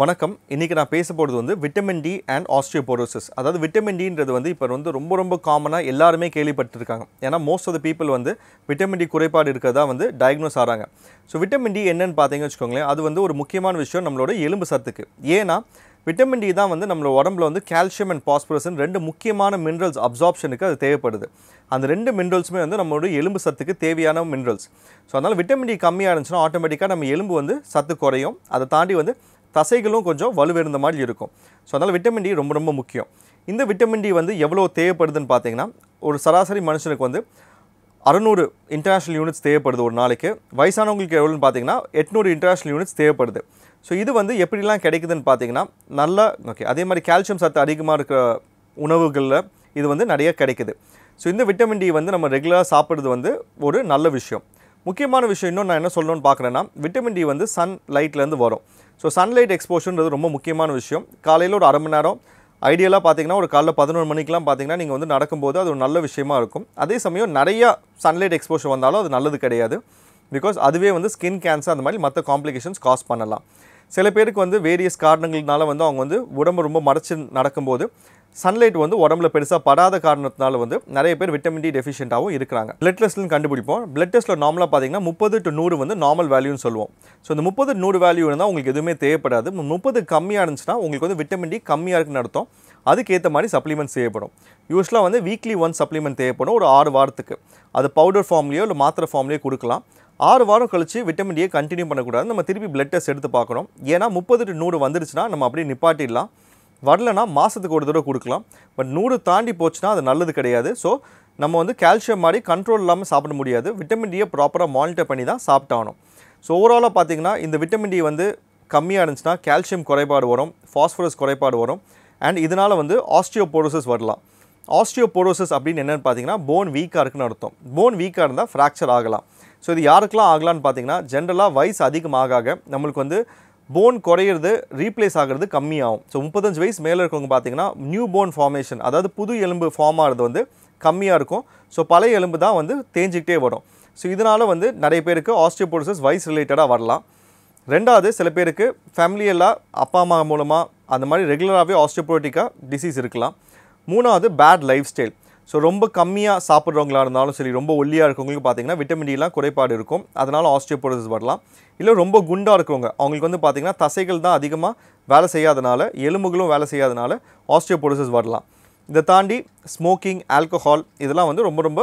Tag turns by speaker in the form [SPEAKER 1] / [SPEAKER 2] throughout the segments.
[SPEAKER 1] வணக்கம் இன்றைக்கி நான் பேச போகிறது வந்து விட்டமின் டி அண்ட் ஆஸ்ட்ரியோபோரோசிஸ் அதாவது விட்டமின் டின்றது வந்து இப்போ வந்து ரொம்ப ரொம்ப காமனாக எல்லாருமே கேள்விப்பட்டிருக்காங்க ஏன்னா மோஸ்ட் ஆஃப் த பீப்புள் வந்து விட்டமின் டி குறைபாடு இருக்கிறதா வந்து டயக்னோஸ் ஆகிறாங்க ஸோ விட்டமின் டி என்னன்னு பார்த்தீங்கன்னு வச்சுக்கோங்களேன் அது வந்து ஒரு முக்கியமான விஷயம் நம்மளோட எலும்பு சத்துக்கு ஏன்னா விட்டமின் டி தான் வந்து நம்மளோட உடம்புல வந்து கால்சியம் அண்ட் பாஸ்பரஸ்ன்னு ரெண்டு முக்கியமான மினரல்ஸ் அப்சார்ப்ஷனுக்கு அது தேவைப்படுது அந்த ரெண்டு மினரல்ஸுமே வந்து நம்மளோட எலும்பு சத்துக்கு தேவையான மினரல்ஸ் ஸோ அதனால் விட்டமின் டி கம்மியாக இருந்துச்சுன்னா ஆட்டோமேட்டிக்காக நம்ம எலும்பு வந்து சத்து குறையும் அதை தாண்டி வந்து தசைகளும் கொஞ்சம் வலுவிருந்த மாதிரி இருக்கும் ஸோ அதனால் விட்டமின் டி ரொம்ப ரொம்ப முக்கியம் இந்த விட்டமின் டி வந்து எவ்வளோ தேவைப்படுதுன்னு பார்த்தீங்கன்னா ஒரு சராசரி மனுஷனுக்கு வந்து அறநூறு இன்டர்நேஷ்னல் யூனிட்ஸ் தேவைப்படுது ஒரு நாளைக்கு வயசானவங்களுக்கு எவ்வளோன்னு பார்த்தீங்கன்னா எட்நூறு இன்டர்நேஷ்னல் யூனிட்ஸ் தேவைப்படுது ஸோ இது வந்து எப்படிலாம் கிடைக்குதுன்னு பார்த்தீங்கன்னா நல்லா ஓகே அதே மாதிரி கால்சியம் சத்து அதிகமாக இருக்கிற உணவுகளில் இது வந்து நிறைய கிடைக்குது ஸோ இந்த விட்டமின் டி வந்து நம்ம ரெகுலராக சாப்பிட்றது வந்து ஒரு நல்ல விஷயம் முக்கியமான விஷயம் இன்னும் நான் என்ன சொல்லணும்னு பார்க்குறேன்னா விட்டமின் டி வந்து சன் லைட்லேருந்து வரும் ஸோ சன்லைட் எக்ஸ்போஷர்ன்றது ரொம்ப முக்கியமான விஷயம் காலையில் ஒரு அரை மணி நேரம் ஐடியலாக பார்த்தீங்கன்னா ஒரு காலைல பதினொரு மணிக்கெலாம் பார்த்தீங்கன்னா நீங்கள் வந்து நடக்கும்போது அது ஒரு நல்ல விஷயமா இருக்கும் அதே சமயம் நிறையா சன்லைட் எக்ஸ்போஷர் வந்தாலும் அது நல்லது கிடையாது பிகாஸ் அதுவே வந்து ஸ்கின் கேன்சர் அந்த மாதிரி மற்ற காம்ப்ளிகேஷன்ஸ் காஸ் பண்ணலாம் சில பேருக்கு வந்து வேரியஸ் காரணங்கள்னால வந்து அவங்க வந்து உடம்பு ரொம்ப மறைச்சி நடக்கும்போது சன்லைட் வந்து உடம்புல பெருசாக படாத காரணத்தினால வந்து நிறைய பேர் விட்டமின் டி டெஃபிஷியண்ட்டாகவும் இருக்கிறாங்க பிளட் டெஸ்ட்லன்னு கண்டுபிடிப்போம் பிளட் டெஸ்ட்டில் நார்மலாக பார்த்தீங்கன்னா முப்பது டு நூறு வந்து நார்மல் வேல்யூன்னு சொல்லுவோம் ஸோ இந்த முப்பது நூறு வேல்யூ இருந்தால் உங்களுக்கு எதுவுமே தேவைப்படாது முப்பது கம்மியாக இருந்துச்சுன்னா உங்களுக்கு வந்து விட்டமின் டி கம்மியாக இருக்குன்னு நடத்தும் அதுக்கேற்ற மாதிரி சப்ளிமெண்ட் தேவைப்படும் யூஸ்வலாக வந்து வீக்லி ஒன் சப்ளிமெண்ட் தேவைப்படும் ஒரு ஆறு வாரத்துக்கு அது பவுடர் ஃபார்ம்லேயோ இல்லை மாத்திரை ஃபார்ம்லேயோ கொடுக்கலாம் ஆறு வாரம் கழித்து விட்டமின் டியை கண்டினியூ பண்ணக்கூடாது நம்ம திருப்பி பிளட் டெஸ்ட் எடுத்து பார்க்கணும் ஏன்னா முப்பது டு நூறு வந்துருச்சுன்னா நம்ம அப்படியே நிப்பாட்டிடலாம் வரலனா மாதத்துக்கு ஒரு தடவை கொடுக்கலாம் பட் நூறு தாண்டி போச்சுன்னா அது நல்லது கிடையாது ஸோ நம்ம வந்து கால்சியம் மாதிரி கண்ட்ரோல் இல்லாமல் சாப்பிட முடியாது விட்டமின் டியை ப்ராப்பராக மானிட்டர் பண்ணி தான் சாப்பிட்டாகணும் ஸோ ஓவராலாக பார்த்திங்கன்னா இந்த விட்டமின் டி வந்து கம்மியாக இருந்துச்சுன்னா கால்சியம் குறைபாடு வரும் ஃபாஸ்பரஸ் குறைபாடு வரும் அண்ட் இதனால் வந்து ஆஸ்டியோபோரோசஸ் வரலாம் ஆஸ்டியோபோரோசஸ் அப்படின்னு என்னென்னு பார்த்தீங்கன்னா போன் வீக்காக இருக்குன்னு அர்த்தம் போன் வீக்காக இருந்தால் ஃப்ராக்சர் ஆகலாம் ஸோ இது யாருக்கெல்லாம் ஆகலான்னு பார்த்தீங்கன்னா ஜென்ரலாக வயசு அதிகமாக நம்மளுக்கு வந்து போன் குறையிறது ரீப்ளேஸ் ஆகிறது கம்மியாகும் ஸோ முப்பத்தஞ்சு வயசு மேலே இருக்கவங்க பார்த்தீங்கன்னா நியூ போன் ஃபார்மேஷன் அதாவது புது எலும்பு ஃபார்ம் ஆகிறது வந்து கம்மியாக இருக்கும் ஸோ பழைய எலும்பு தான் வந்து தேஞ்சிக்கிட்டே வரும் ஸோ இதனால் வந்து நிறைய பேருக்கு ஆஸ்டியோபோலிசஸ் வயஸ் ரிலேட்டடாக வரலாம் ரெண்டாவது சில பேருக்கு ஃபேமிலியெல்லாம் அப்பா அம்மா மூலமாக அந்த மாதிரி ரெகுலராகவே ஆஸ்டியோபோட்டிக்காக டிசீஸ் இருக்கலாம் மூணாவது பேட் லைஃப் ஸ்டைல் ஸோ ரொம்ப கம்மியாக சாப்பிட்றவங்களா இருந்தாலும் சரி ரொம்ப ஒல்லியாக இருக்கவங்களுக்கு பார்த்தீங்கன்னா விட்டமின் டிலாம் குறைபாடு இருக்கும் அதனால் ஆஸ்ட்ரியோபோரோசிஸ் வரலாம் இல்லை ரொம்ப குண்டாக இருக்கிறவங்க அவங்களுக்கு வந்து பார்த்திங்கன்னா தசைகள் தான் அதிகமாக வேலை செய்யாதனால எலும்புகளும் வேலை செய்யாதனால ஆஸ்ட்ரியோபோரோசிஸ் வரலாம் இதை தாண்டி ஸ்மோக்கிங் ஆல்கஹால் இதெல்லாம் வந்து ரொம்ப ரொம்ப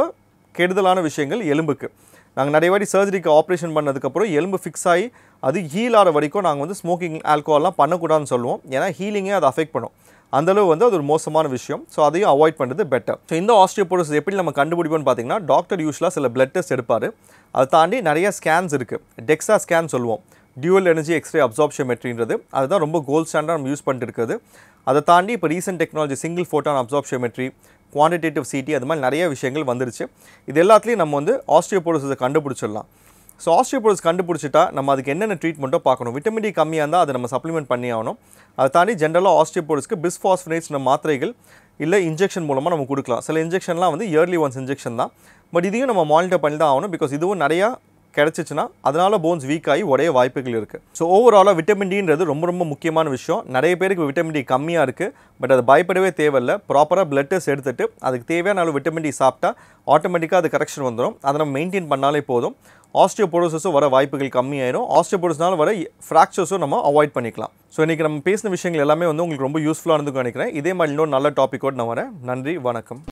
[SPEAKER 1] கெடுதலான விஷயங்கள் எலும்புக்கு நாங்கள் நிறைய வாட்டி சர்ஜரிக்கு ஆப்ரேஷன் பண்ணதுக்கப்புறம் எலும்பு ஃபிக்ஸ் ஆகி அது ஹீல் ஆகிற வரைக்கும் நாங்கள் வந்து ஸ்மோக்கிங் ஆல்கோஹால்லாம் பண்ணக்கூடாதுன்னு சொல்லுவோம் ஏன்னா ஹீலிங்கே அதை அஃபெக்ட் பண்ணும் அந்தளவு வந்து அது ஒரு மோசமான விஷயம் ஸோ அதையும் அவாய்ட் பண்ணுறது பெட்டர் ஸோ இந்த ஆஸ்ட்ரியோபோரோசிஸ் எப்படி நம்ம கண்டுபிடிப்போம்னு பார்த்தீங்கன்னா டாக்டர் யூஸ்வலாக சில பிளட் டெஸ்ட் எடுப்பார் அதை தாண்டி நிறைய ஸ்கேன்ஸ் இருக்குது டெக்ஸா ஸ்கேன் சொல்லுவோம் டியூவல் எனர்ஜி எக்ஸ்ரே மெட்ரின்றது அதுதான் ரொம்ப கோல்ட் ஸ்டாண்டாக நம்ம யூஸ் பண்ணிட்டு அதை தாண்டி இப்போ ரீசெண்ட் டெக்னாலஜி சிங்கிள் ஃபோட்டான் மெட்ரி குவான்டிடேட்டிவ் சிடி அது மாதிரி நிறைய விஷயங்கள் வந்துருச்சு இது எல்லாத்துலேயும் நம்ம வந்து ஆஸ்ட்ரியோபோரோசிஸை கண்டுபிடிச்சிடலாம் ஸோ ஆஸ்ட்ரியோபோரோஸ் கண்டுபிடிச்சிட்டா நம்ம அதுக்கு என்னென்ன ட்ரீட்மெண்ட்டோ பார்க்கணும் விட்டமின் டி கம்மியாக இருந்தால் அதை நம்ம சப்ளிமெண்ட் பண்ணி ஆகணும் அதை தாண்டி ஜென்ரலாக ஆஸ்ட்ரியோபோரோஸ்க்கு பிஸ்ஃபாஸ்ஃபினேட்ஸ் மாத்திரைகள் இல்லை இன்ஜெக்ஷன் மூலமாக நம்ம கொடுக்கலாம் சில இன்ஜெக்ஷன்லாம் வந்து இயர்லி ஒன்ஸ் இன்ஜெக்ஷன் தான் பட் இதையும் நம்ம மானிட்டர் பண்ணி தான் ஆகணும் பிகாஸ் இதுவும் நிறையா கிடச்சிச்சின்னா அதனால் போன்ஸ் வீக் ஆகி உடைய வாய்ப்புகள் இருக்குது ஸோ ஓவராலாக விட்டமின் டின்றது ரொம்ப ரொம்ப முக்கியமான விஷயம் நிறைய பேருக்கு விட்டமின் டி கம்மியாக இருக்குது பட் அது பயப்படவே தேவையில்லை ப்ராப்பராக பிளட் டெஸ்ட் எடுத்துகிட்டு அதுக்கு தேவையான அளவு விட்டமின் டி சாப்பிட்டா ஆட்டோமேட்டிக்காக அது கரெக்ஷன் வந்துடும் அதை நம்ம மெயின்டைன் பண்ணாலே போதும் ஆஸ்ட்ரியோபோரோசஸும் வர வாய்ப்புகள் கம்மியாயிடும் ஆஸ்ட்ரியோபோரோஸ்னால் வர ஃப்ராக்சர்ஸும் நம்ம அவாய்ட் பண்ணிக்கலாம் ஸோ இன்றைக்கி நம்ம பேசின விஷயங்கள் எல்லாமே வந்து உங்களுக்கு ரொம்ப யூஸ்ஃபுல்லாக இருந்துக்கும் நினைக்கிறேன் இதே மாதிரி இன்னொரு நல்ல டாப்பிக்கோடு நான் வரேன் நன்றி வணக்கம்